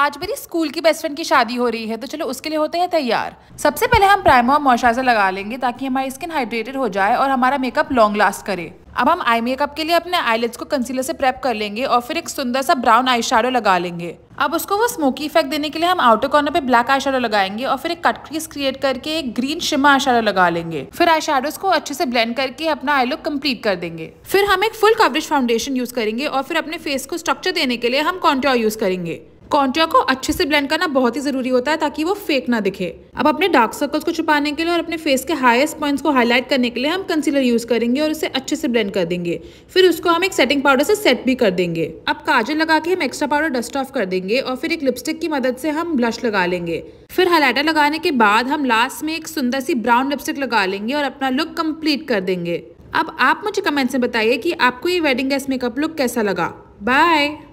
आज मेरी स्कूल की बेस्ट फ्रेंड की शादी हो रही है तो चलो उसके लिए होते हैं तैयार सबसे पहले हम प्राइमर और मॉइस्चराइजर लगा लेंगे ताकि हमारी स्किन हाइड्रेटेड हो जाए और हमारा मेकअप लॉन्ग लास्ट करे अब हम आई मेकअप के लिए अपने आईलेट्स को कंसीलर से प्रेप कर लेंगे और फिर एक सुंदर सा ब्राउन आई लगा लेंगे अब उसको वो स्मोकी इफेक्ट देने के लिए हम आउटर कॉर्नर पे ब्लैक आई लगाएंगे और फिर एक कट क्रीज क्रिएट करके एक ग्रीन शिमा आई लगा लेंगे फिर आई को अच्छे से ब्लेंड करके अपना आई लुक कम्प्लीट कर देंगे फिर हम एक फुल कवरेज फाउंडेशन यूज करेंगे और फिर अपने फेस को स्ट्रक्चर देने के लिए हम कॉन्टोर यूज करेंगे कॉन्ट्रा को अच्छे से ब्लेंड करना बहुत ही ज़रूरी होता है ताकि वो फेक ना दिखे अब अपने डार्क सर्कल्स को छुपाने के लिए और अपने फेस के हाईएस्ट पॉइंट्स को हाईलाइट करने के लिए हम कंसीलर यूज़ करेंगे और उसे अच्छे से ब्लेंड कर देंगे फिर उसको हम एक सेटिंग पाउडर से सेट भी कर देंगे अब काजल लगा के हम एक्स्ट्रा पाउडर डस्ट ऑफ कर देंगे और फिर एक लिपस्टिक की मदद से हम ब्लश लगा लेंगे फिर हाईलाइटर लगाने के बाद हम लास्ट में एक सुंदर सी ब्राउन लिपस्टिक लगा लेंगे और अपना लुक कम्प्लीट कर देंगे अब आप मुझे कमेंट्स में बताइए कि आपको ये वेडिंग गेस्ट मेकअप लुक कैसा लगा बाय